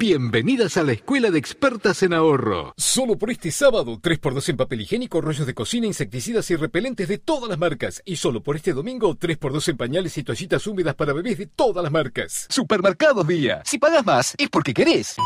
Bienvenidas a la Escuela de Expertas en Ahorro. Solo por este sábado, 3x2 en papel higiénico, rollos de cocina, insecticidas y repelentes de todas las marcas. Y solo por este domingo, 3x2 en pañales y toallitas húmedas para bebés de todas las marcas. Supermercados día. Si pagas más, es porque querés.